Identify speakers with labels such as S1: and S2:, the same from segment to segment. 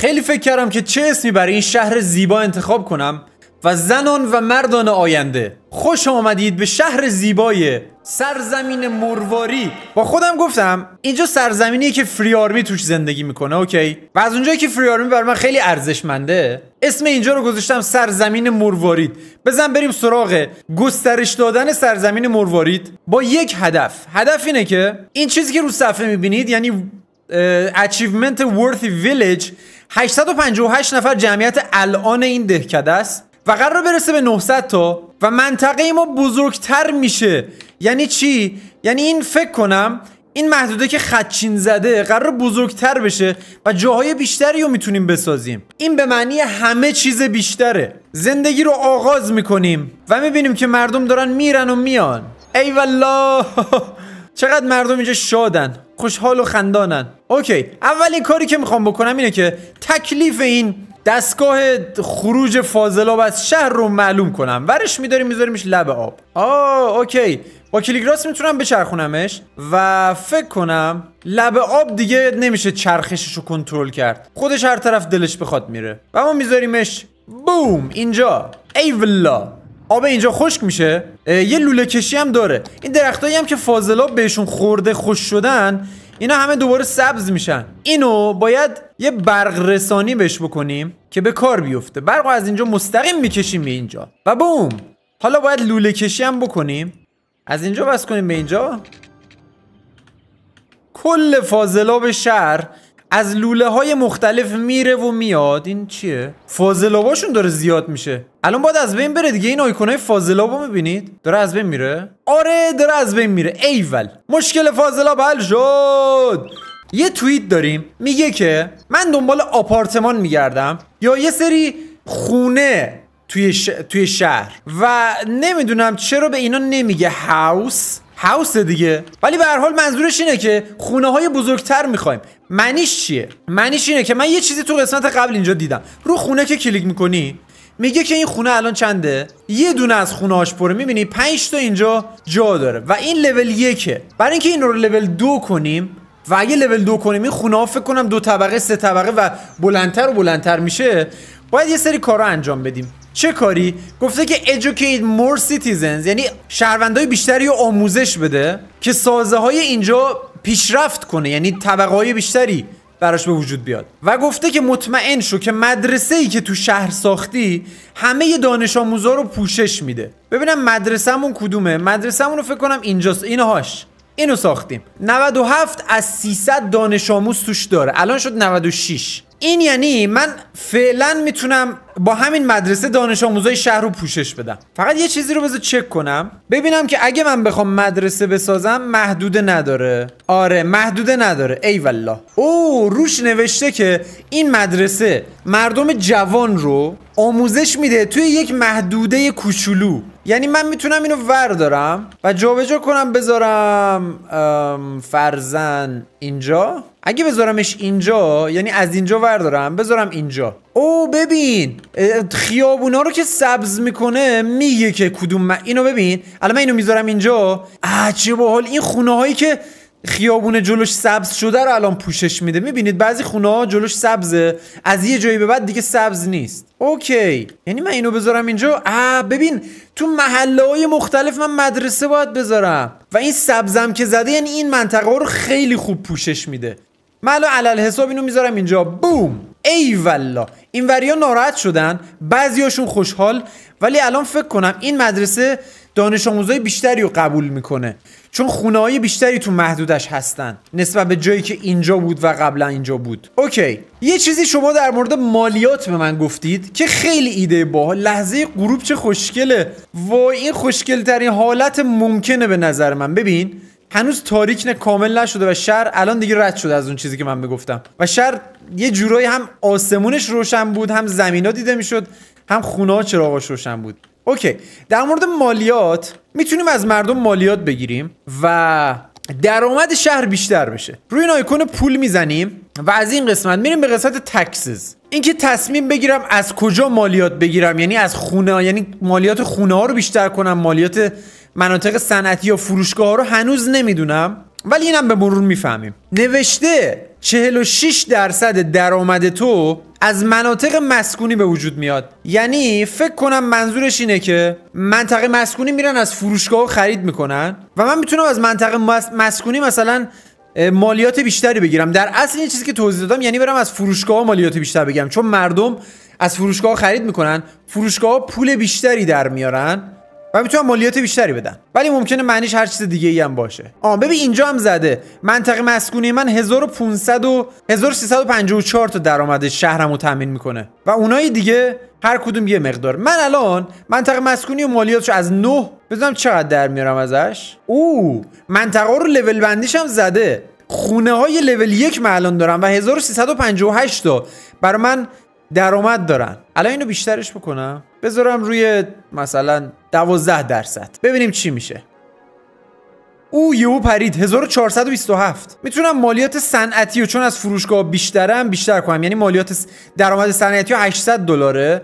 S1: خیلی فکر کردم که چه اسمی برای این شهر زیبا انتخاب کنم و زنان و مردان آینده خوش آمدید به شهر زیبای سرزمین مرواری با خودم گفتم اینجا سرزمینی که فری توش زندگی میکنه اوکی و از اونجایی که فری آرمی برای من خیلی ارزشمنده اسم اینجا رو گذاشتم سرزمین مروارید بزن بریم سراغ گسترش دادن سرزمین مروارید با یک هدف هدف اینه که این چیزی که رو صفحه میبینید یعنی اچیومنت ورثی ویلیج 858 نفر جمعیت الان این دهکده است و قرار برسه به 900 تا و منطقه ما بزرگتر میشه یعنی چی یعنی این فکر کنم این محدوده که خدچین زده قرار بزرگتر بشه و جاهای بیشتری رو میتونیم بسازیم این به معنی همه چیز بیشتره زندگی رو آغاز میکنیم و میبینیم که مردم دارن میرن و میان ای والله چقدر مردم اینجا شادن خوشحال و خندانن اوکی اولین کاری که میخوام بکنم اینه که تکلیف این دستگاه خروج فاضلاب از شهر رو معلوم کنم ورش میداریم میذاریمش لب آب آه اوکی با کلیگراس میتونم بچرخونمش و فکر کنم لب آب دیگه نمیشه چرخشش رو کنترل کرد خودش هر طرف دلش بخواد میره و ما میذاریمش بوم اینجا ای آب اینجا خشک میشه یه لوله کشی هم داره این درختایی هم که فاضلاب بهشون خورده خوش شدن اینا همه دوباره سبز میشن اینو باید یه برق رسانی بهش بکنیم که به کار بیفته برق از اینجا مستقیم میکشیم به اینجا و بوم حالا باید لوله کشی هم بکنیم از اینجا بس کنیم به اینجا کل فاضلاب شهر از لوله های مختلف میره و میاد این چیه فازلاباشون داره زیاد میشه الان باید از بین بره دیگه این آیکونای فازلابا میبینید داره از بین میره آره داره از بین میره ایول مشکل فاضلاب حل شد یه توییت داریم میگه که من دنبال آپارتمان میگردم یا یه سری خونه توی, توی شهر و نمیدونم چرا به اینا نمیگه هاوس هاوس دیگه ولی به هر حال منظورش اینه که خونه های بزرگتر میخوایم معنیش چیه معنیش اینه که من یه چیزی تو قسمت قبل اینجا دیدم رو خونه که کلیک میکنی میگه که این خونه الان چنده یه دونه از خونه هاش پره میبینی 5 تا اینجا جا داره و این لول یکه برای اینکه این رو لول دو کنیم و اگه لول دو کنیم این خونه ها فکر کنم دو طبقه سه طبقه و بلندتر و بلندتر میشه باید یه سری کارا انجام بدیم چه کاری گفته که educate more citizens یعنی شهروندهای بیشتری رو آموزش بده که سازه های اینجا پیشرفت کنه یعنی طبقه های بیشتری براش به وجود بیاد و گفته که مطمئن شو که مدرسه ای که تو شهر ساختی همه دانش آموزا رو پوشش میده ببینم مدرسهمون کدومه مدرسهمون رو فکر کنم اینجاست هاش اینو ساختیم 97 از 300 دانش آموز توش داره الان شد 96 این یعنی من فعلا میتونم با همین مدرسه دانش آموزای شهر رو پوشش بدم فقط یه چیزی رو بذار چک کنم ببینم که اگه من بخوام مدرسه بسازم محدوده نداره آره محدوده نداره ای والله او روش نوشته که این مدرسه مردم جوان رو آموزش میده توی یک محدوده کوچولو یعنی من میتونم اینو وردارم و جابجا کنم بذارم فرزن اینجا اگه بذارمش اینجا یعنی از اینجا وردارم بذارم اینجا او ببین خیابونا رو که سبز میکنه میگه که کدوم من اینو ببین الان من اینو میذارم اینجا عجب حال این خونه هایی که خیابون جلوش سبز شده رو الان پوشش میده میبینید بعضی خونه ها جلوش سبزه از یه جایی به بعد دیگه سبز نیست اوکی یعنی من اینو بذارم اینجا آه ببین تو محله های مختلف من مدرسه باید بذارم و این سبزم که زده یعنی این منطقه رو خیلی خوب پوشش میده من الان علل حساب اینو میذارم اینجا بوم ای والا این وریا ناراحت شدن بعضیاشون خوشحال ولی الان فکر کنم این مدرسه دانش آموزای بیشتری رو قبول میکنه چون خونه های بیشتری تو محدودش هستن نسبت به جایی که اینجا بود و قبلا اینجا بود اوکی یه چیزی شما در مورد مالیات به من گفتید که خیلی ایده با لحظه غروب چه خوشگله و این خوشگل ترین حالت ممکنه به نظر من ببین هنوز تاریک نه کامل نشده و شهر الان دیگه رد شده از اون چیزی که من میگفتم و شهر یه جورایی هم آسمونش روشن بود هم زمینا دیده میشد هم خونه ها روشن بود اوکی در مورد مالیات میتونیم از مردم مالیات بگیریم و درآمد شهر بیشتر بشه روی این آیکون پول میزنیم و از این قسمت میریم به قسمت تکسز اینکه تصمیم بگیرم از کجا مالیات بگیرم یعنی از خونه یعنی مالیات خونه ها رو بیشتر کنم مالیات مناطق صنعتی یا فروشگاه ها رو هنوز نمیدونم ولی اینم به مرور میفهمیم نوشته 46 درصد درآمد تو از مناطق مسکونی به وجود میاد یعنی فکر کنم منظورش اینه که منطقه مسکونی میرن از فروشگاه خرید میکنن و من میتونم از منطقه مسکونی مثلا مالیات بیشتری بگیرم در اصل این چیزی که توضیح دادم یعنی برم از فروشگاه مالیات بیشتر بگیرم چون مردم از فروشگاه خرید میکنن فروشگاه پول بیشتری در میارن و میتونن مالیات بیشتری بدن ولی ممکنه معنیش هر چیز دیگه ای هم باشه آ ببین اینجا هم زده منطقه مسکونی من 1500 و 1354 تا درآمد شهرمو تامین میکنه و اونای دیگه هر کدوم یه مقدار من الان منطقه مسکونی و مالیاتش از 9 بزنم چقدر در میارم ازش او منطقه رو لول بندیش هم زده خونه های لول یک من الان دارم و 1358 تا برای من درآمد دارن الان اینو بیشترش بکنم بذارم روی مثلا دوازده درصد ببینیم چی میشه او یهو پرید 1427 میتونم مالیات صنعتی و چون از فروشگاه بیشترم بیشتر کنم یعنی مالیات درآمد صنعتی 800 دلاره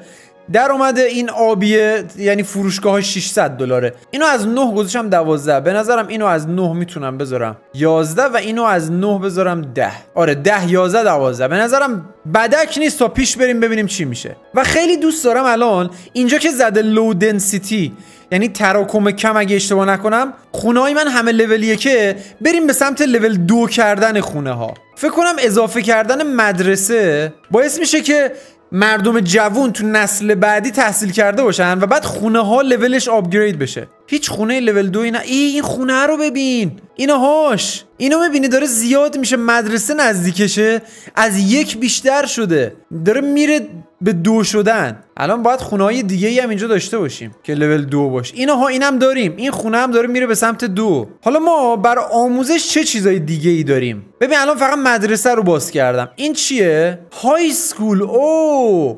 S1: در اومده این آبیه یعنی فروشگاه 600 دلاره اینو از 9 گذاشتم 12 به نظرم اینو از 9 میتونم بذارم 11 و اینو از 9 بذارم 10 آره 10 11 12 به نظرم بدک نیست تا پیش بریم ببینیم چی میشه و خیلی دوست دارم الان اینجا که زده لو دنسیتی یعنی تراکم کم اگه اشتباه نکنم خونه های من همه لولیه که بریم به سمت لول دو کردن خونه ها فکر کنم اضافه کردن مدرسه باعث میشه که مردم جوون تو نسل بعدی تحصیل کرده باشن و بعد خونه ها لولش آپگرید بشه هیچ خونه لول دو نه ای این خونه رو ببین اینا هاش اینو میبینی داره زیاد میشه مدرسه نزدیکشه از یک بیشتر شده داره میره به دو شدن الان باید خونه های دیگه هم اینجا داشته باشیم که لول دو باش اینا ها اینم داریم این خونه هم داره میره به سمت دو حالا ما بر آموزش چه چیزای دیگه ای داریم ببین الان فقط مدرسه رو باز کردم این چیه های سکول او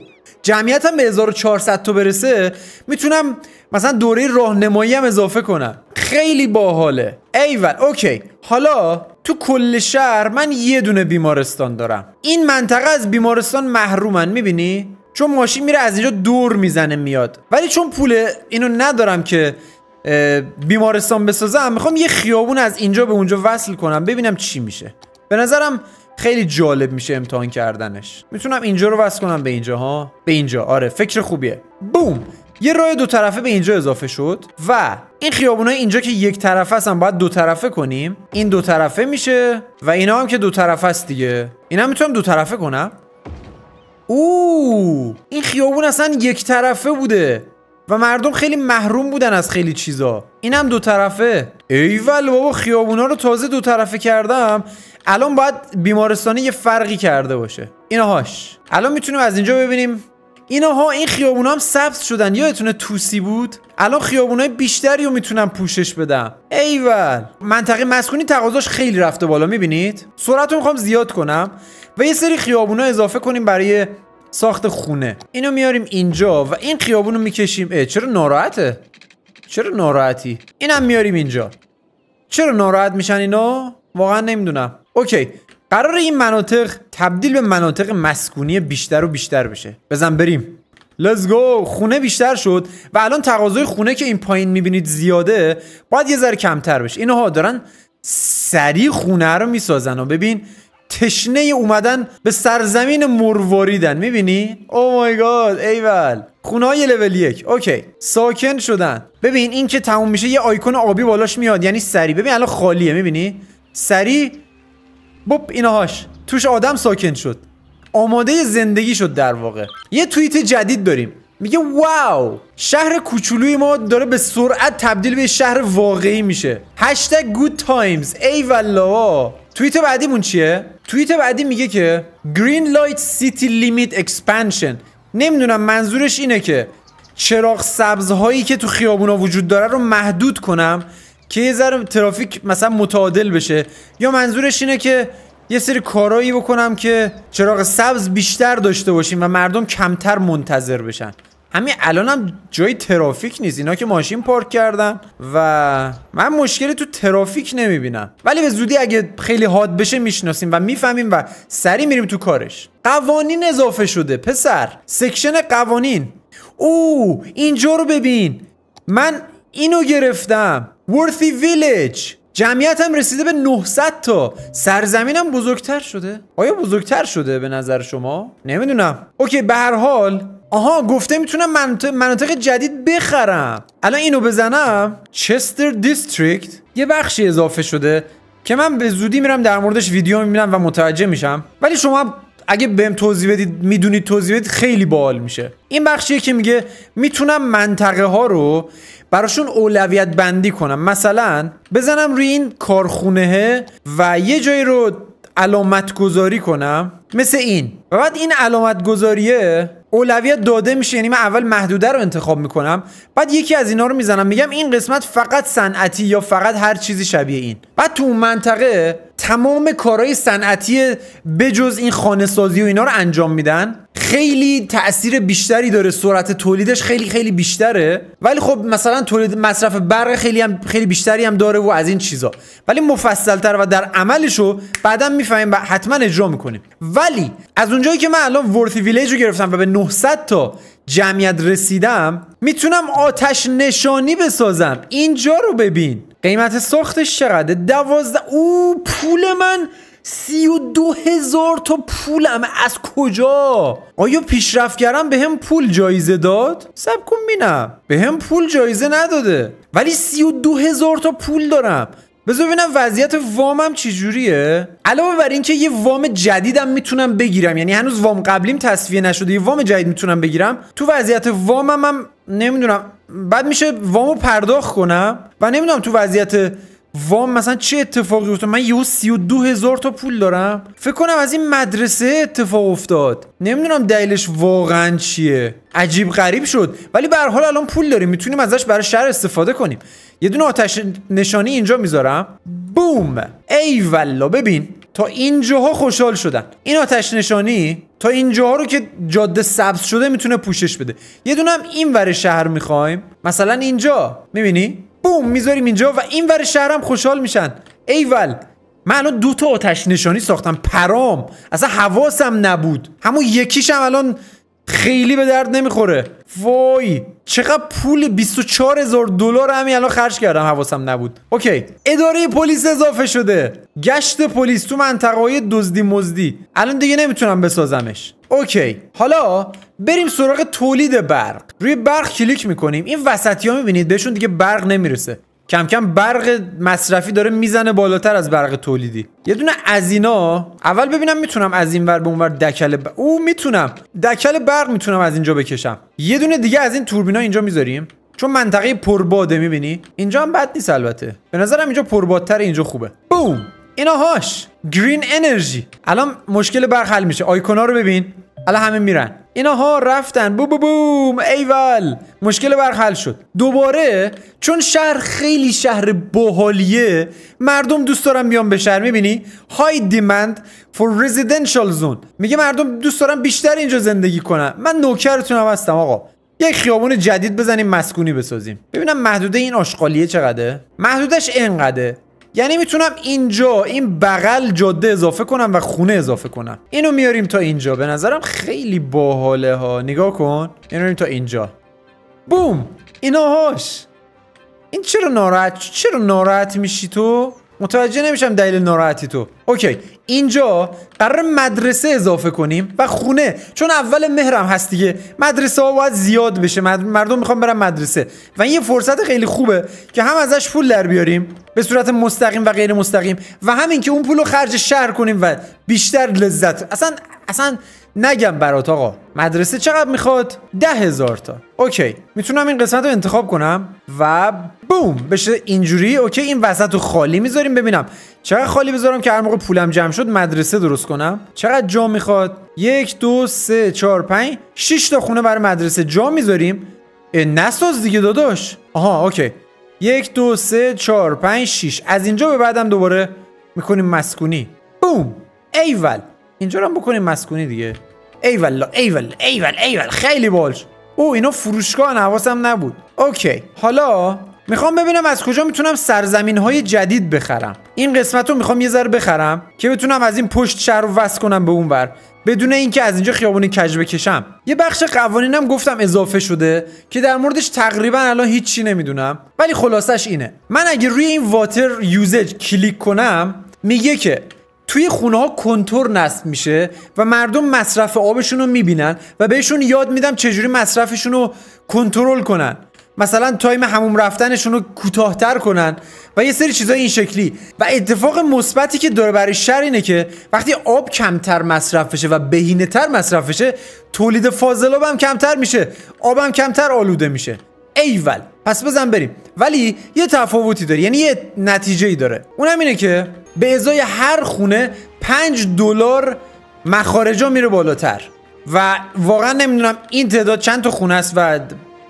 S1: هم به 1400 تا برسه میتونم مثلا دوره راهنمایی هم اضافه کنم خیلی باحاله ایول اوکی حالا تو کل شهر من یه دونه بیمارستان دارم این منطقه از بیمارستان محرومن میبینی چون ماشین میره از اینجا دور میزنه میاد ولی چون پول اینو ندارم که بیمارستان بسازم میخوام یه خیابون از اینجا به اونجا وصل کنم ببینم چی میشه به نظرم خیلی جالب میشه امتحان کردنش میتونم اینجا رو وصل کنم به اینجا ها به اینجا آره فکر خوبیه بوم یه راه دو طرفه به اینجا اضافه شد و این خیابونای اینجا که یک طرفه هستن باید دو طرفه کنیم این دو طرفه میشه و اینا هم که دو طرفه است دیگه اینا میتونم دو طرفه کنم او این خیابون اصلا یک طرفه بوده و مردم خیلی محروم بودن از خیلی چیزا اینم دو طرفه ایول بابا خیابونا رو تازه دو طرفه کردم الان باید بیمارستانی یه فرقی کرده باشه اینهاش الان میتونیم از اینجا ببینیم اینها این خیابون هم سبز شدن یادتونه توسی بود الان خیابون های بیشتری رو میتونم پوشش بدم ایول منطقه مسکونی تقاضاش خیلی رفته بالا میبینید سرعت رو میخوام زیاد کنم و یه سری خیابون اضافه کنیم برای ساخت خونه اینو میاریم اینجا و این خیابون رو میکشیم اه چرا ناراحته چرا ناراحتی اینم میاریم اینجا چرا ناراحت میشن اینا واقعا نمیدونم اوکی قرار این مناطق تبدیل به مناطق مسکونی بیشتر و بیشتر بشه بزن بریم لز گو خونه بیشتر شد و الان تقاضای خونه که این پایین میبینید زیاده باید یه ذره کمتر بشه اینها دارن سری خونه رو میسازن و ببین تشنه اومدن به سرزمین مرواریدن میبینی؟ او oh مای گاد ایول خونه های لول یک اوکی ساکن شدن ببین این که تموم میشه یه آیکون آبی بالاش میاد یعنی سری ببین الان خالیه میبینی؟ سری بوب اینهاش توش آدم ساکن شد آماده زندگی شد در واقع یه توییت جدید داریم میگه واو شهر کوچولوی ما داره به سرعت تبدیل به شهر واقعی میشه هشتگ گود تایمز ای والا توییت بعدیمون چیه توییت بعدی میگه که گرین لایت سیتی لیمیت اکسپنشن نمیدونم منظورش اینه که چراغ سبزهایی که تو خیابونا وجود داره رو محدود کنم که یه ذره ترافیک مثلا متعادل بشه یا منظورش اینه که یه سری کارایی بکنم که چراغ سبز بیشتر داشته باشیم و مردم کمتر منتظر بشن همین الانم هم جای ترافیک نیست اینا که ماشین پارک کردن و من مشکلی تو ترافیک نمیبینم ولی به زودی اگه خیلی حاد بشه میشناسیم و میفهمیم و سری میریم تو کارش قوانین اضافه شده پسر سکشن قوانین او اینجا رو ببین من اینو گرفتم ورثی ویلیج جمعیتم رسیده به 900 تا سرزمینم بزرگتر شده آیا بزرگتر شده به نظر شما نمیدونم اوکی به هر حال آها گفته میتونم مناطق, جدید بخرم الان اینو بزنم چستر دیستریکت یه بخشی اضافه شده که من به زودی میرم در موردش ویدیو میبینم و متوجه میشم ولی شما اگه بهم توضیح بدید میدونید توضیح بدید خیلی باحال میشه این بخشیه که میگه میتونم منطقه ها رو براشون اولویت بندی کنم مثلا بزنم روی این کارخونه و یه جایی رو علامت گذاری کنم مثل این بعد این علامت گذاریه اولویت داده میشه یعنی من اول محدوده رو انتخاب میکنم بعد یکی از اینا رو میزنم میگم این قسمت فقط صنعتی یا فقط هر چیزی شبیه این بعد تو اون منطقه تمام کارهای صنعتی بجز این خانه سازی و اینا رو انجام میدن خیلی تاثیر بیشتری داره سرعت تولیدش خیلی خیلی بیشتره ولی خب مثلا تولید مصرف برق خیلی هم خیلی بیشتری هم داره و از این چیزا ولی مفصلتر و در عملشو بعدا میفهمیم و حتما اجرا میکنیم ولی از اونجایی که من الان ورثی ویلیج رو گرفتم و به 900 تا جمعیت رسیدم میتونم آتش نشانی بسازم اینجا رو ببین قیمت ساختش چقدر دوازده او پول من سی و هزار تا پولم از کجا آیا پیشرفت کردم به هم پول جایزه داد؟ سب کن بینم به هم پول جایزه نداده ولی سی و هزار تا پول دارم بذار ببینم وضعیت وامم چجوریه علاوه بر اینکه یه وام جدیدم میتونم بگیرم یعنی هنوز وام قبلیم تصفیه نشده یه وام جدید میتونم بگیرم تو وضعیت وامم هم نمیدونم بعد میشه وامو پرداخت کنم و نمیدونم تو وضعیت وام مثلا چه اتفاقی افتاد من یهو دو هزار تا پول دارم فکر کنم از این مدرسه اتفاق افتاد نمیدونم دلیلش واقعا چیه عجیب غریب شد ولی به حال الان پول داریم میتونیم ازش برای شهر استفاده کنیم یه دونه آتش نشانی اینجا میذارم بوم ای والا ببین تا اینجاها خوشحال شدن این آتش نشانی تا اینجاها رو که جاده سبز شده میتونه پوشش بده یه دونه هم این ور شهر میخوایم مثلا اینجا میبینی بوم میذاریم اینجا و این ور شهرم خوشحال میشن ایول من الان دو تا آتش نشانی ساختم پرام اصلا حواسم نبود همون یکیشم الان خیلی به درد نمیخوره وای چقدر پول 24 هزار دلار همین الان خرج کردم حواسم نبود اوکی اداره پلیس اضافه شده گشت پلیس تو منطقه های دزدی مزدی الان دیگه نمیتونم بسازمش اوکی حالا بریم سراغ تولید برق روی برق کلیک میکنیم این وسطی ها میبینید بهشون دیگه برق نمیرسه کم کم برق مصرفی داره میزنه بالاتر از برق تولیدی یه دونه از اینا اول ببینم میتونم از این ور به اون ور دکل ب... او میتونم دکل برق میتونم از اینجا بکشم یه دونه دیگه از این توربینا اینجا میذاریم چون منطقه پرباده میبینی اینجا هم بد نیست البته به نظرم اینجا پربادتر اینجا خوبه بوم اینا هاش گرین انرژی الان مشکل برق حل میشه آیکونا رو ببین الان همه میرن اینا ها رفتن بو بو بوم ایول مشکل برق حل شد دوباره چون شهر خیلی شهر بحالیه مردم دوست دارن بیان به شهر میبینی های دیمند فور رزیدنشال زون میگه مردم دوست دارن بیشتر اینجا زندگی کنن من نوکرتون هستم آقا یک خیابون جدید بزنیم مسکونی بسازیم ببینم محدوده این آشغالیه چقدره محدودش اینقدره یعنی میتونم اینجا این بغل جاده اضافه کنم و خونه اضافه کنم اینو میاریم تا اینجا به نظرم خیلی باحاله ها نگاه کن اینو تا اینجا بوم اینا هاش این چرا ناراحت چرا ناراحت میشی تو متوجه نمیشم دلیل ناراحتی تو اوکی اینجا قرار مدرسه اضافه کنیم و خونه چون اول مهرم هست دیگه مدرسه ها باید زیاد بشه مردم میخوان برن مدرسه و این یه فرصت خیلی خوبه که هم ازش پول در بیاریم به صورت مستقیم و غیر مستقیم و همین که اون پول رو خرج شهر کنیم و بیشتر لذت اصلا اصلا نگم برات آقا مدرسه چقدر میخواد ده هزار تا اوکی میتونم این قسمت رو انتخاب کنم و بوم بشه اینجوری اوکی این وسط رو خالی میذاریم ببینم چقدر خالی بذارم که هر موقع پولم جمع شد مدرسه درست کنم چقدر جا میخواد یک دو سه چهار پنج شش تا خونه برای مدرسه جا میذاریم نساز دیگه داداش آها اوکی یک دو سه چهار پنج شیش از اینجا به بعدم دوباره میکنیم مسکونی بوم ایول اینجا رو هم بکنیم مسکونی دیگه ای والله ای والله خیلی بولش او اینا فروشگاه حواسم نبود اوکی حالا میخوام ببینم از کجا میتونم سرزمین های جدید بخرم این قسمت رو میخوام یه ذره بخرم که بتونم از این پشت شهر رو وصل کنم به اون بر بدون اینکه از اینجا خیابون کج بکشم یه بخش قوانینم گفتم اضافه شده که در موردش تقریبا الان هیچی نمیدونم ولی خلاصش اینه من اگه روی این واتر یوزج کلیک کنم میگه که توی خونه ها کنتور نصب میشه و مردم مصرف آبشون رو میبینن و بهشون یاد میدم چجوری مصرفشون رو کنترل کنن مثلا تایم هموم رفتنشون رو کوتاهتر کنن و یه سری چیزای این شکلی و اتفاق مثبتی که داره برای شر اینه که وقتی آب کمتر مصرف بشه و بهینه‌تر مصرف بشه تولید آب هم کمتر میشه آبم کمتر آلوده میشه ایول پس بزن بریم ولی یه تفاوتی داره یعنی یه نتیجه ای داره اونم اینه که به ازای هر خونه 5 دلار مخارجا میره بالاتر و واقعا نمیدونم این تعداد چند تا خونه است و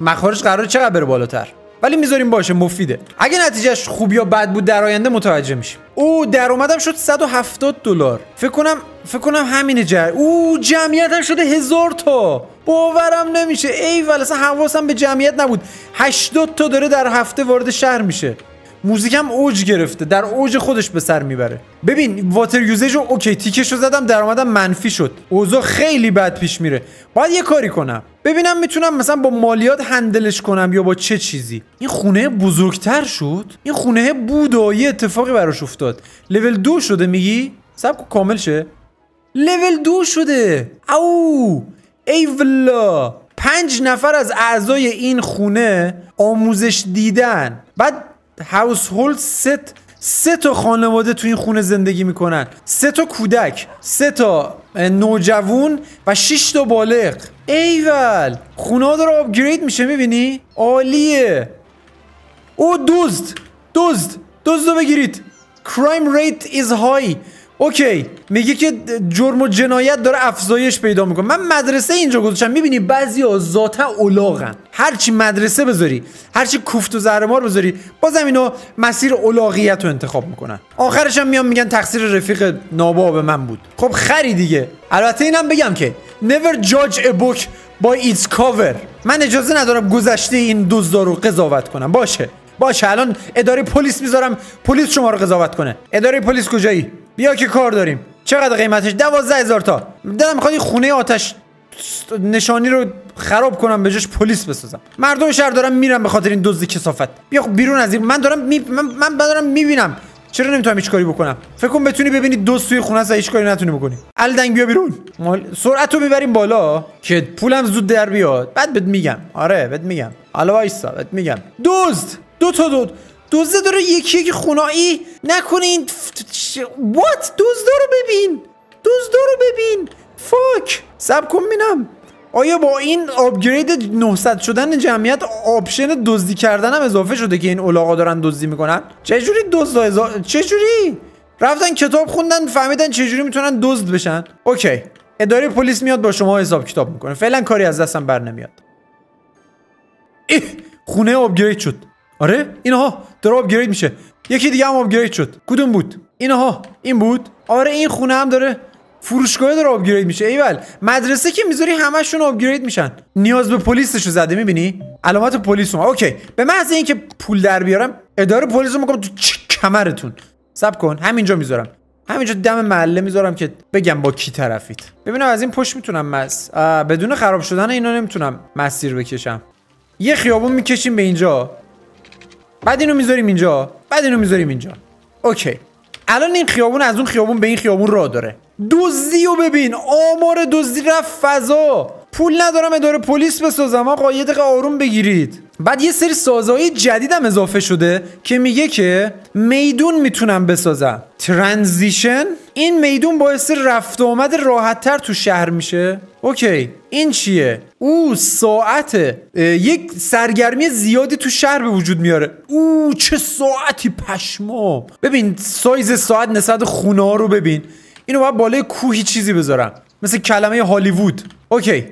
S1: مخارج قرار چقدر بره بالاتر ولی میذاریم باشه مفیده اگه نتیجهش خوب یا بد بود در آینده متوجه میشیم او درآمدم شد 170 دلار فکر کنم فکر کنم همینه جر او جمعیتم شده هزار تا باورم نمیشه ای ولی اصلا حواسم به جمعیت نبود 80 تا داره در هفته وارد شهر میشه موزیکم اوج گرفته در اوج خودش به سر میبره ببین واتر یوزج رو اوکی تیکش رو زدم درآمدم منفی شد اوضاع خیلی بد پیش میره باید یه کاری کنم ببینم میتونم مثلا با مالیات هندلش کنم یا با چه چیزی این خونه بزرگتر شد این خونه بود و یه اتفاقی براش افتاد لول دو شده میگی سب کامل شه لول دو شده او ای ولا پنج نفر از اعضای این خونه آموزش دیدن بعد هاوسهولد ست سه تا خانواده تو این خونه زندگی میکنن سه تا کودک سه تا نوجوون و شش تا بالغ ایول خونه ها داره آپگرید میشه میبینی عالیه او دزد دزد دزد رو بگیرید کرایم ریت از های اوکی میگه که جرم و جنایت داره افزایش پیدا میکنه من مدرسه اینجا گذاشتم میبینی ها ذاتا اولاغن هرچی مدرسه بذاری هرچی کوفت و زهرمار بذاری بازم اینو مسیر اولاغیت رو انتخاب میکنن آخرش هم میان میگن تقصیر رفیق نابا به من بود خب خری دیگه البته اینم بگم که never judge a book by its cover من اجازه ندارم گذشته این دزدا رو قضاوت کنم باشه باشه الان اداره پلیس میذارم پلیس شما رو قضاوت کنه اداره پلیس کجایی بیا که کار داریم چقدر قیمتش دوازده هزار تا دلم میخواد این خونه آتش نشانی رو خراب کنم به جاش پلیس بسازم مردم شهر دارن میرم به خاطر این دزدی کسافت بیا خب بیرون از این من دارم می... من... من دارم میبینم چرا نمیتونم هیچ کاری بکنم فکر کن بتونی ببینی دو سوی خونه است هیچ کاری نتونی بکنی الدنگ بیا بیرون مال سرعت رو ببریم بالا که پولم زود در بیاد بعد بهت میگم آره بهت میگم حالا وایسا بهت میگم دزد دو تا دو دزده داره یکی یکی خونایی نکنین. این وات دوزده رو ببین دوزده رو ببین فاک سب کن بینم آیا با این آپگرید 900 شدن جمعیت آپشن دزدی کردن هم اضافه شده که این اولاغا دارن دزدی میکنن چجوری دزد ازا... چجوری رفتن کتاب خوندن فهمیدن چجوری میتونن دزد بشن اوکی اداره پلیس میاد با شما حساب کتاب میکنه فعلا کاری از دستم بر نمیاد خونه آپگرید شد آره اینها داره آپگرید میشه یکی دیگه هم آپگرید شد کدوم بود اینها این بود آره این خونه هم داره فروشگاه داره آپگرید میشه ایول مدرسه که میذاری همشون آپگرید میشن نیاز به پلیسش رو زده میبینی علامت پلیس اومد اوکی به محض اینکه پول در بیارم اداره پلیس رو میکنم تو کمرتون سب کن همینجا میذارم همینجا دم محله میذارم که بگم با کی طرفید ببینم از این پشت میتونم مس بدون خراب شدن اینا نمیتونم مسیر بکشم یه خیابون میکشیم به اینجا بعد اینو میذاریم اینجا بعد اینو میذاریم اینجا اوکی الان این خیابون از اون خیابون به این خیابون راه داره دزدی رو ببین آمار دزدی رفت فضا پول ندارم اداره پلیس بسازم آقا یه دقیقه آروم بگیرید بعد یه سری سازهای جدیدم اضافه شده که میگه که میدون میتونم بسازم ترانزیشن این میدون باعث رفت و آمد تر تو شهر میشه اوکی این چیه او ساعت یک سرگرمی زیادی تو شهر به وجود میاره او چه ساعتی پشما ببین سایز ساعت نسبت خونه ها رو ببین اینو باید بالای کوهی چیزی بذارم مثل کلمه هالیوود اوکی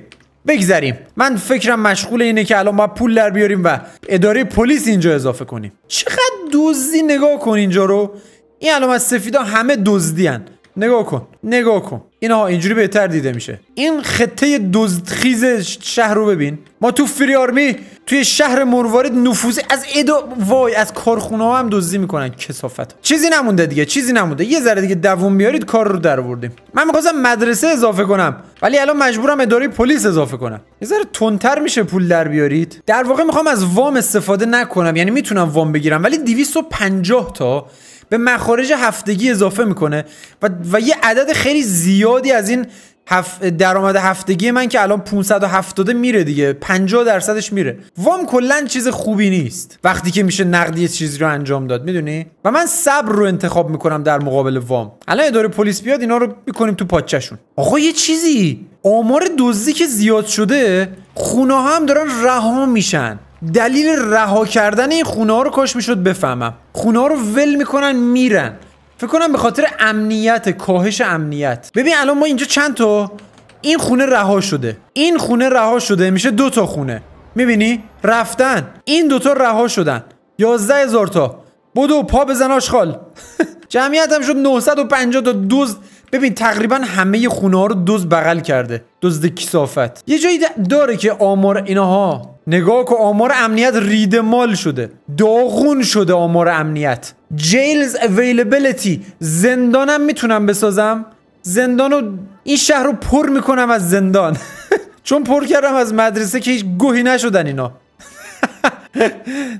S1: بگذریم من فکرم مشغول اینه که الان ما پول در بیاریم و اداره پلیس اینجا اضافه کنیم چقدر دزدی نگاه کن اینجا رو این الامت سفیدا همه دزدیان نگاه کن نگاه کن اینها اینجوری بهتر دیده میشه این خطه دزدخیز شهر رو ببین ما تو فری آرمی توی شهر مروارید نفوذی از ادا وای از کارخونه ها هم دزدی میکنن کسافت چیزی نمونده دیگه چیزی نمونده یه ذره دیگه دووم بیارید کار رو در آوردیم من میخواستم مدرسه اضافه کنم ولی الان مجبورم اداره پلیس اضافه کنم یه ذره تندتر میشه پول در بیارید در واقع میخوام از وام استفاده نکنم یعنی میتونم وام بگیرم ولی 250 تا به مخارج هفتگی اضافه میکنه و, و یه عدد خیلی زیادی از این هف... درآمد هفتگی من که الان 570 میره دیگه 50 درصدش میره وام کلا چیز خوبی نیست وقتی که میشه نقدی چیزی رو انجام داد میدونی و من صبر رو انتخاب میکنم در مقابل وام الان اداره پلیس بیاد اینا رو میکنیم تو پاچهشون آقا یه چیزی آمار دزدی که زیاد شده خونه هم دارن رها میشن دلیل رها کردن این خونه ها رو کاش میشد بفهمم خونه ها رو ول میکنن میرن فکر کنم به خاطر امنیت کاهش امنیت ببین الان ما اینجا چند تا این خونه رها شده این خونه رها شده میشه دو تا خونه میبینی رفتن این دوتا رها شدن یازده هزار تا بدو پا بزن آشغال جمعیت هم شد 950 تا دوز ببین تقریبا همه خونه ها رو دوز بغل کرده دزد کسافت یه جایی داره که آمار اینها نگاه که آمار امنیت ریدمال شده داغون شده آمار امنیت جیلز اویلیبلیتی زندانم میتونم بسازم زندانو این شهر رو پر میکنم از زندان چون پر کردم از مدرسه که هیچ گوهی نشدن اینا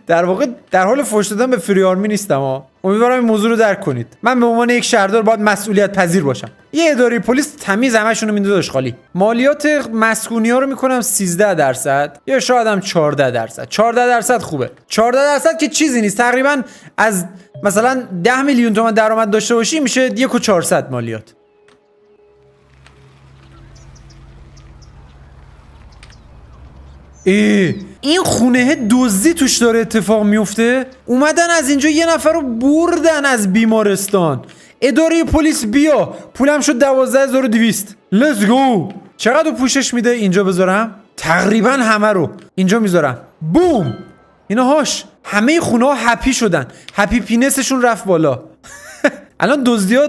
S1: در واقع در حال فوش دادن به آرمی نیستم ها امیدوارم این موضوع رو درک کنید من به عنوان یک شهردار باید مسئولیت پذیر باشم یه اداره پلیس تمیز همشون رو خالی مالیات مسکونی ها رو میکنم 13 درصد یا شاید هم 14 درصد 14 درصد خوبه 14 درصد که چیزی نیست تقریبا از مثلا 10 میلیون تومان درآمد داشته باشی میشه 1.400 مالیات ای این خونه دزدی توش داره اتفاق میفته اومدن از اینجا یه نفر رو بردن از بیمارستان اداره پلیس بیا پولم شد دوازده دویست لتس گو چقدر پوشش میده اینجا بذارم تقریبا همه رو اینجا میذارم بوم اینا هاش همه خونه ها هپی شدن هپی پینسشون رفت بالا الان دزدی ها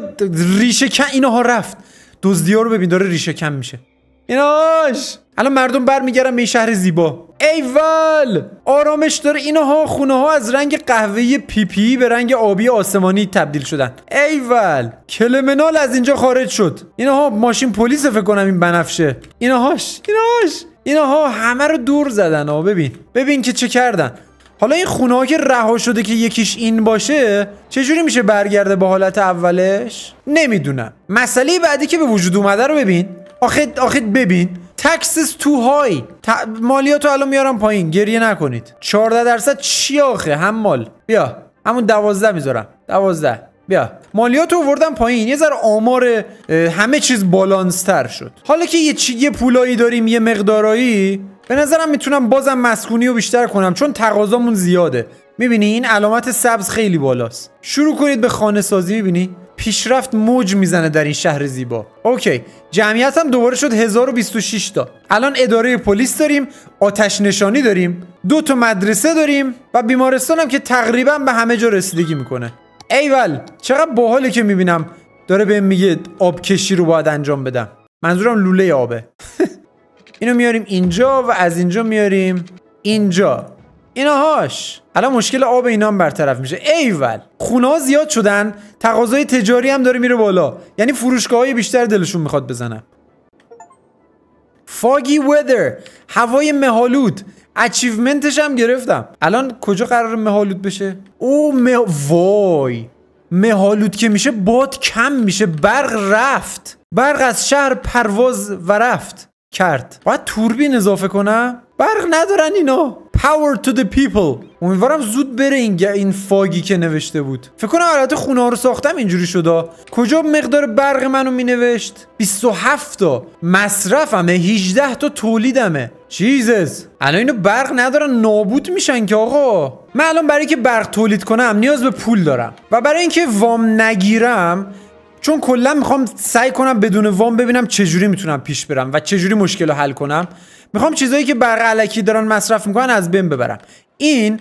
S1: ریشه کن اینا ها رفت دزدی ها رو ببین داره ریشه کم میشه ایناش الان مردم برمیگردن به این شهر زیبا ایول آرامش داره اینها خونه ها از رنگ قهوه پیپی به رنگ آبی آسمانی تبدیل شدن ایول کلمنال از اینجا خارج شد اینها ماشین پلیس فکر کنم این بنفشه اینهاش اینا ها همه رو دور زدن ها ببین ببین که چه کردن حالا این خونه ها که رها شده که یکیش این باشه چجوری میشه برگرده به حالت اولش نمیدونم مسئله بعدی که به وجود اومده رو ببین آخه آخه ببین تکسس تو های ت... مالیات الان میارم پایین گریه نکنید 14 درصد چی آخه هم مال بیا همون 12 میذارم 12 بیا مالیات رو وردم پایین یه ذر آمار همه چیز بالانس تر شد حالا که یه چی یه پولایی داریم یه مقدارایی به نظرم میتونم بازم مسکونی رو بیشتر کنم چون تقاضامون زیاده میبینی این علامت سبز خیلی بالاست شروع کنید به خانه سازی میبینی پیشرفت موج میزنه در این شهر زیبا اوکی جمعیت هم دوباره شد 1026 تا الان اداره پلیس داریم آتش نشانی داریم دو تا مدرسه داریم و بیمارستان هم که تقریبا به همه جا رسیدگی میکنه ایول چقدر باحاله که میبینم داره بهم میگه آب کشی رو باید انجام بدم منظورم لوله آبه اینو میاریم اینجا و از اینجا میاریم اینجا هاش. الان مشکل آب اینا هم برطرف میشه ایول خونه ها زیاد شدن تقاضای تجاری هم داره میره بالا یعنی فروشگاه های بیشتر دلشون میخواد بزنن فاگی ویدر هوای مهالود اچیومنتش هم گرفتم الان کجا قرار مهالود بشه او مه... وای مهالود که میشه باد کم میشه برق رفت برق از شهر پرواز و رفت کرد باید توربین اضافه کنم برق ندارن اینا Power to the people امیدوارم زود بره این این فاگی که نوشته بود فکر کنم البته خونه رو ساختم اینجوری شده کجا مقدار برق منو مینوشت 27 تا مصرفمه 18 تا تولیدمه جیزس الان اینو برق ندارن نابود میشن که آقا من الان برای اینکه برق تولید کنم نیاز به پول دارم و برای اینکه وام نگیرم چون کلا میخوام سعی کنم بدون وام ببینم چجوری میتونم پیش برم و چجوری مشکل رو حل کنم میخوام چیزایی که بر علکی دارن مصرف میکنن از بین ببرم این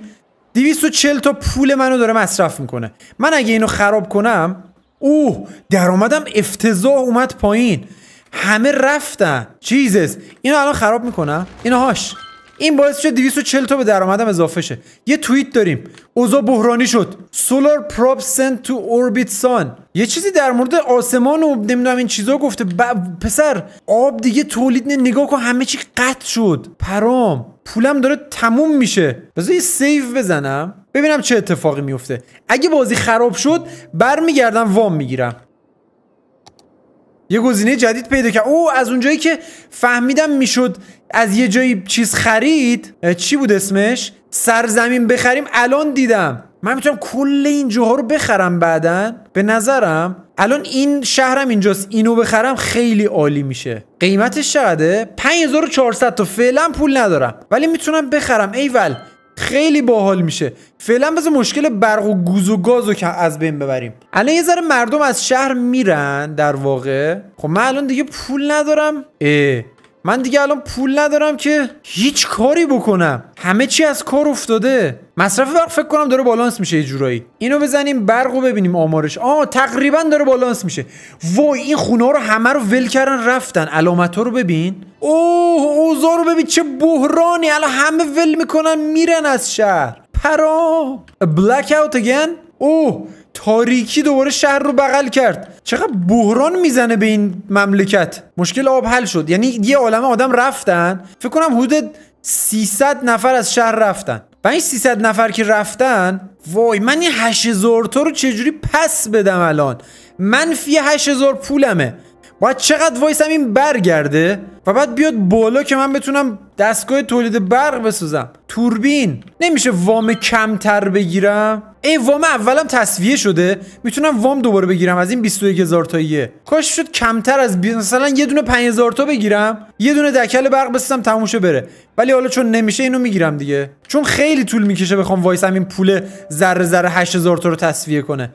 S1: 240 تا پول منو داره مصرف میکنه من اگه اینو خراب کنم اوه درآمدم افتضاح اومد پایین همه رفتن چیزس اینو الان خراب میکنم اینو هاش این باعث شد 240 تا به درآمدم اضافه شه یه توییت داریم اوضاع بحرانی شد سولار پروب سنت تو اوربیت سان یه چیزی در مورد آسمان و نمیدونم این چیزا گفته ب... پسر آب دیگه تولید نه نگاه کن همه چی قطع شد پرام پولم داره تموم میشه بذار یه سیو بزنم ببینم چه اتفاقی میفته اگه بازی خراب شد برمیگردم وام میگیرم یه گزینه جدید پیدا کرد او از اونجایی که فهمیدم میشد از یه جایی چیز خرید چی بود اسمش سرزمین بخریم الان دیدم من میتونم کل این جاها رو بخرم بعدا به نظرم الان این شهرم اینجاست اینو بخرم خیلی عالی میشه قیمتش چقدره 5400 تا فعلا پول ندارم ولی میتونم بخرم ایول خیلی باحال میشه فعلا بذار مشکل برق و گوز و گاز رو که از بین ببریم الان یه ذره مردم از شهر میرن در واقع خب من الان دیگه پول ندارم اه من دیگه الان پول ندارم که هیچ کاری بکنم همه چی از کار افتاده مصرف برق فکر کنم داره بالانس میشه یه جورایی اینو بزنیم برق ببینیم آمارش آه تقریبا داره بالانس میشه وای این خونه رو همه رو ول کردن رفتن علامت ها رو ببین اوه اوزارو رو ببین چه بحرانی الان همه ول میکنن میرن از شهر پرا بلک اوت اگن اوه تاریکی دوباره شهر رو بغل کرد چقدر بحران میزنه به این مملکت مشکل آب حل شد یعنی یه عالمه آدم رفتن فکر کنم حدود 300 نفر از شهر رفتن و این 300 نفر که رفتن وای من این 8000 تا رو چجوری پس بدم الان منفی 8000 پولمه باید چقدر وایسم این برگرده و بعد بیاد بالا که من بتونم دستگاه تولید برق بسازم توربین نمیشه وام کمتر بگیرم ای وام اولم تصویه شده میتونم وام دوباره بگیرم از این 21000 تاییه کاش شد کمتر از بی... مثلا یه دونه 5000 تا بگیرم یه دونه دکل برق بستم تموشه بره ولی حالا چون نمیشه اینو میگیرم دیگه چون خیلی طول میکشه بخوام وایس این پول ذره ذره 8000 تا رو تصویه کنه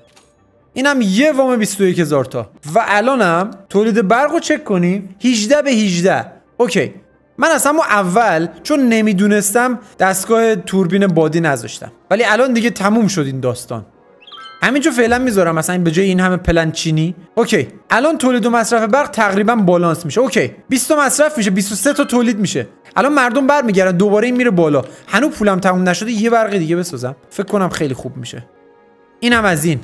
S1: اینم یه وام 21000 تا و الانم تولید برق رو چک کنیم 18 به 18 اوکی من از همون اول چون نمیدونستم دستگاه توربین بادی نذاشتم ولی الان دیگه تموم شد این داستان همینجا فعلا میذارم مثلا به جای این همه پلن چینی اوکی الان تولید و مصرف برق تقریبا بالانس میشه اوکی 20 تا مصرف میشه 23 تا تولید میشه الان مردم برمیگردن دوباره این میره بالا هنوز پولم تموم نشده یه برق دیگه بسازم فکر کنم خیلی خوب میشه این هم از این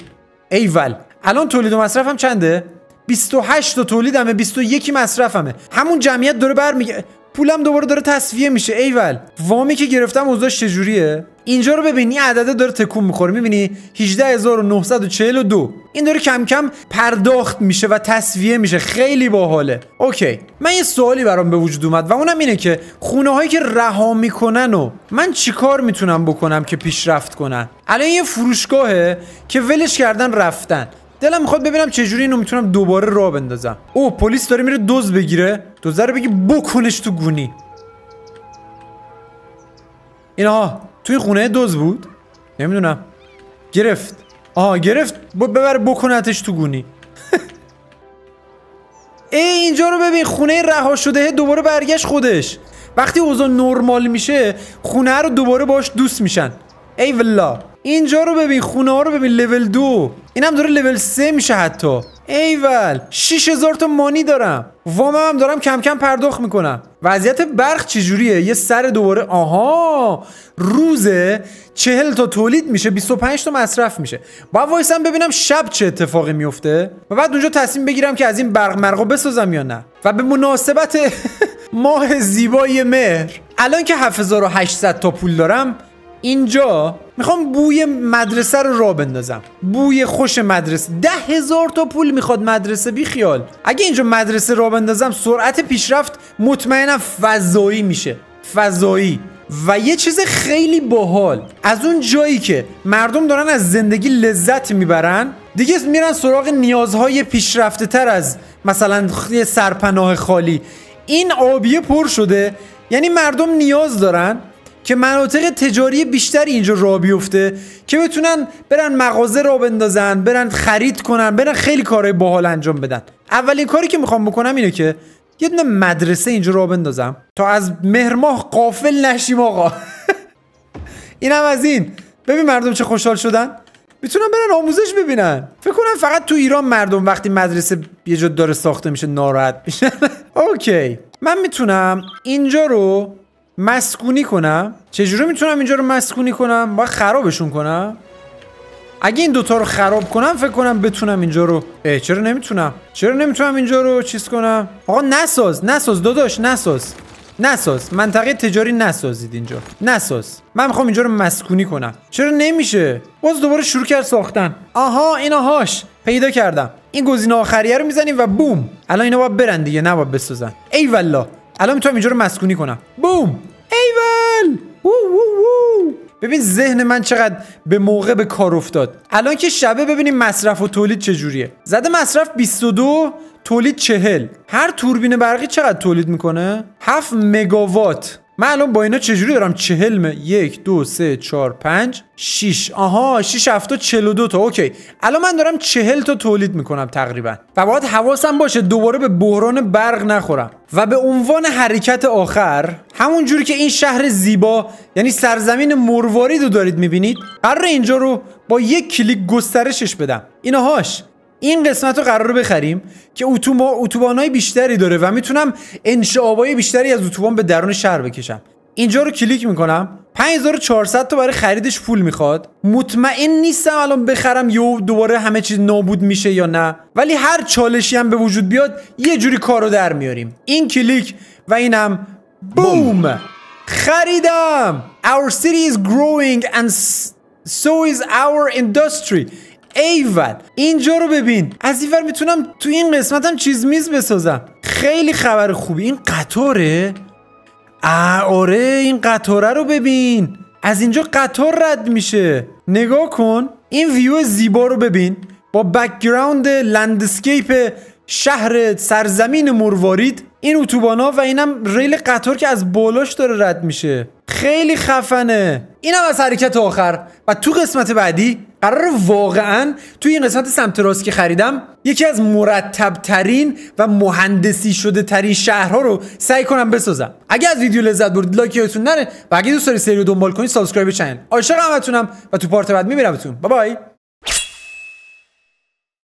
S1: ایول الان تولید و مصرفم چنده 28 تا تولیدمه 21 مصرفمه همون جمعیت داره برمیگرده پولم دوباره داره تصویه میشه ایول وامی که گرفتم اوضاع چجوریه اینجا رو ببینی این عدده داره تکون میخوره میبینی 18942 این داره کم کم پرداخت میشه و تصویه میشه خیلی باحاله اوکی من یه سوالی برام به وجود اومد و اونم اینه که خونه هایی که رها میکنن و من چیکار میتونم بکنم که پیشرفت کنن الان یه فروشگاهه که ولش کردن رفتن دلم میخواد ببینم چجوری اینو میتونم دوباره راه بندازم او پلیس داره میره دوز بگیره دوزه رو بگی بکنش تو گونی اینها توی خونه دوز بود نمیدونم گرفت آها گرفت ببر بکنتش تو گونی ای اینجا رو ببین خونه رها شده دوباره برگشت خودش وقتی اوضاع نرمال میشه خونه رو دوباره باش دوست میشن ای والله اینجا رو ببین خونه ها رو ببین لول دو اینم داره لول سه میشه حتی ایول 6000 تا مانی دارم وام هم دارم کم کم پرداخت میکنم وضعیت برق چجوریه یه سر دوباره آها روزه چهل تا تولید میشه 25 تا مصرف میشه باید وایسم ببینم شب چه اتفاقی میفته و بعد اونجا تصمیم بگیرم که از این برق مرقو بسازم یا نه و به مناسبت ماه زیبای مهر الان که 7800 تا پول دارم اینجا میخوام بوی مدرسه رو را بندازم بوی خوش مدرسه ده هزار تا پول میخواد مدرسه بی خیال اگه اینجا مدرسه را بندازم سرعت پیشرفت مطمئنم فضایی میشه فضایی و یه چیز خیلی باحال از اون جایی که مردم دارن از زندگی لذت میبرن دیگه میرن سراغ نیازهای پیشرفته تر از مثلا سرپناه خالی این آبیه پر شده یعنی مردم نیاز دارن که مناطق تجاری بیشتری اینجا را بیفته که بتونن برن مغازه را بندازن برن خرید کنن برن خیلی کارهای باحال انجام بدن اولین کاری که میخوام بکنم اینه که یه دونه مدرسه اینجا را بندازم تا از مهر ماه قافل نشیم آقا اینم از این ببین مردم چه خوشحال شدن میتونن برن آموزش ببینن فکر کنم فقط تو ایران مردم وقتی مدرسه یه جا داره ساخته میشه ناراحت میشن اوکی من میتونم اینجا رو مسکونی کنم چجوری میتونم اینجا رو مسکونی کنم باید خرابشون کنم اگه این دوتا رو خراب کنم فکر کنم بتونم اینجا رو اه چرا نمیتونم چرا نمیتونم اینجا رو چیز کنم آقا نساز نساز داداش نساز نساز منطقه تجاری نسازید اینجا نساز من میخوام اینجا رو مسکونی کنم چرا نمیشه باز دوباره شروع کرد ساختن آها اینا هاش پیدا کردم این گزینه آخریه رو میزنیم و بوم الان اینا باید برن دیگه نباید بسازن ای والله الان میتونم اینجا رو مسکونی کنم بوم ایول او ببین ذهن من چقدر به موقع به کار افتاد الان که شبه ببینیم مصرف و تولید چجوریه زده مصرف 22 تولید 40 هر توربین برقی چقدر تولید میکنه 7 مگاوات من الان با اینا چجوری دارم چهل یک دو سه چهار پنج شیش آها شیش هفته چل و دو تا اوکی الان من دارم چهل تا تولید میکنم تقریبا و باید حواسم باشه دوباره به بحران برق نخورم و به عنوان حرکت آخر همون جوری که این شهر زیبا یعنی سرزمین مرواری رو دارید میبینید قرار اینجا رو با یک کلیک گسترشش بدم اینهاش این قسمت رو قرار بخریم که اتوبان های بیشتری داره و میتونم انشعابای بیشتری از اتوبان به درون شهر بکشم اینجا رو کلیک میکنم 5400 تا برای خریدش پول میخواد مطمئن نیستم الان بخرم یا دوباره همه چیز نابود میشه یا نه ولی هر چالشی هم به وجود بیاد یه جوری کار رو در میاریم این کلیک و اینم بوم خریدم Our city is growing and so is our industry ایول اینجا رو ببین از اینور میتونم تو این قسمتم چیز میز بسازم خیلی خبر خوبی این قطاره آره این قطاره رو ببین از اینجا قطار رد میشه نگاه کن این ویو زیبا رو ببین با بکگراند لندسکیپ شهر سرزمین مروارید این اتوبانا و اینم ریل قطار که از بالاش داره رد میشه خیلی خفنه اینم از حرکت آخر و تو قسمت بعدی قرار واقعا توی این قسمت سمت راست که خریدم یکی از مرتب ترین و مهندسی شده ترین شهرها رو سعی کنم بسازم اگه از ویدیو لذت بردید لایک یادتون نره و اگه دوست دارید سری رو دنبال کنید سابسکرایب چنل عاشق همتونم و تو پارت بعد میبینمتون بای بای